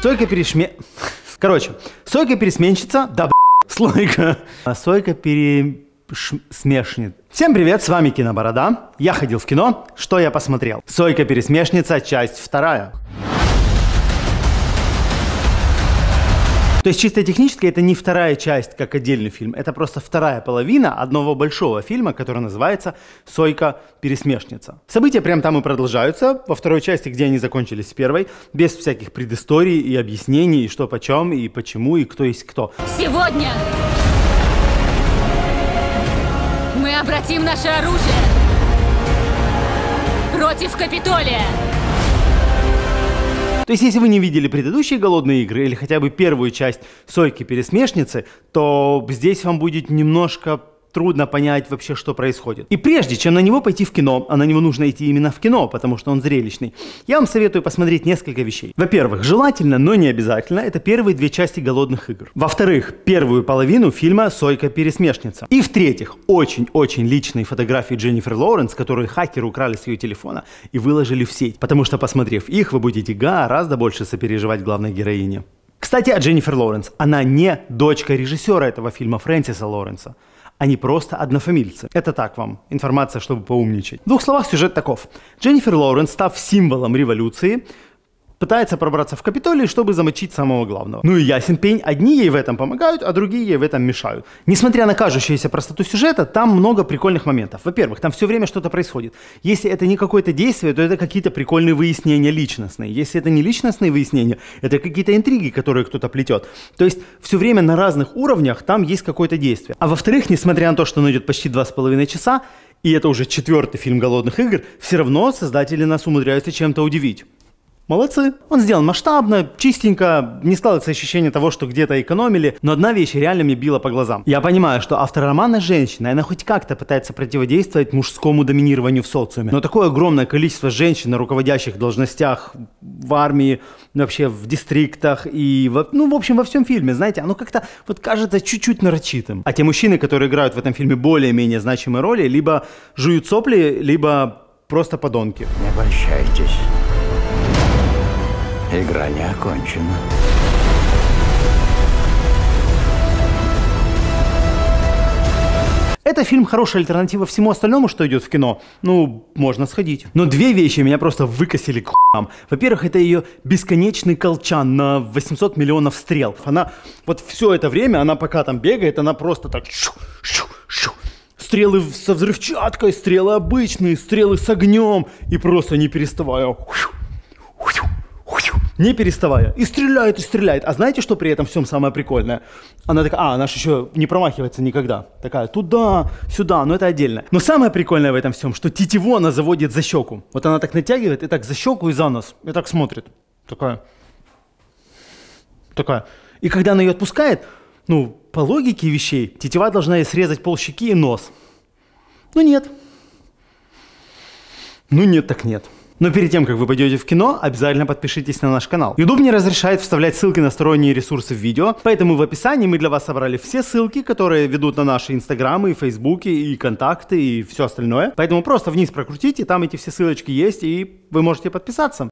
Сойка перешме... Короче, сойка пересменщица, да, б... слойка. А сойка пере... Всем привет, с вами Киноборода. Я ходил в кино, что я посмотрел? Сойка-пересмешница, часть вторая. То есть чисто технически это не вторая часть, как отдельный фильм. Это просто вторая половина одного большого фильма, который называется «Сойка-пересмешница». События прямо там и продолжаются, во второй части, где они закончились с первой, без всяких предысторий и объяснений, что почем, и почему, и кто есть кто. Сегодня мы обратим наше оружие против Капитолия. То есть, если вы не видели предыдущие «Голодные игры» или хотя бы первую часть «Сойки-пересмешницы», то здесь вам будет немножко трудно понять вообще, что происходит. И прежде чем на него пойти в кино, а на него нужно идти именно в кино, потому что он зрелищный, я вам советую посмотреть несколько вещей. Во-первых, желательно, но не обязательно, это первые две части «Голодных игр». Во-вторых, первую половину фильма «Сойка-пересмешница». И в-третьих, очень-очень личные фотографии Дженнифер Лоуренс, которые хакеры украли с ее телефона и выложили в сеть, потому что, посмотрев их, вы будете гораздо больше сопереживать главной героине. Кстати, о Дженнифер Лоуренс. Она не дочка режиссера этого фильма Фрэнсиса Лоуренса а не просто однофамильцы. Это так вам, информация, чтобы поумничать. В двух словах сюжет таков. Дженнифер Лоуренс, став символом революции, пытается пробраться в Капитолий, чтобы замочить самого главного. Ну и ясен пень, одни ей в этом помогают, а другие ей в этом мешают. Несмотря на кажущуюся простоту сюжета, там много прикольных моментов. Во-первых, там все время что-то происходит. Если это не какое-то действие, то это какие-то прикольные выяснения личностные. Если это не личностные выяснения, это какие-то интриги, которые кто-то плетет. То есть все время на разных уровнях там есть какое-то действие. А во-вторых, несмотря на то, что он идет почти два с половиной часа, и это уже четвертый фильм «Голодных игр», все равно создатели нас умудряются чем-то удивить. Молодцы. Он сделан масштабно, чистенько, не складывается ощущение того, что где-то экономили, но одна вещь реально мне била по глазам. Я понимаю, что автор романа женщина, и она хоть как-то пытается противодействовать мужскому доминированию в социуме. Но такое огромное количество женщин на руководящих должностях в армии, вообще в дистриктах и, во, ну, в общем, во всем фильме, знаете, оно как-то вот кажется чуть-чуть нарочитым. А те мужчины, которые играют в этом фильме более-менее значимые роли, либо жуют сопли, либо просто подонки. Не обольщайтесь. Игра не окончена. Это фильм хорошая альтернатива всему остальному, что идет в кино. Ну, можно сходить. Но две вещи меня просто выкосили к хуям. Во-первых, это ее бесконечный колчан на 800 миллионов стрел. Она вот все это время, она пока там бегает, она просто так шу, шу, шу. Стрелы со взрывчаткой, стрелы обычные, стрелы с огнем. И просто не переставая. Шу, не переставая. И стреляет, и стреляет. А знаете, что при этом всем самое прикольное? Она такая, а, она же еще не промахивается никогда. Такая, туда, сюда, но это отдельно. Но самое прикольное в этом всем, что тетиву она заводит за щеку. Вот она так натягивает, и так за щеку и за нос. И так смотрит. Такая. Такая. И когда она ее отпускает, ну, по логике вещей, тетива должна ей срезать пол щеки и нос. Ну нет. Ну нет, так нет. Но перед тем, как вы пойдете в кино, обязательно подпишитесь на наш канал. YouTube не разрешает вставлять ссылки на сторонние ресурсы в видео, поэтому в описании мы для вас собрали все ссылки, которые ведут на наши инстаграмы, и фейсбуки, и контакты, и все остальное. Поэтому просто вниз прокрутите, там эти все ссылочки есть, и вы можете подписаться.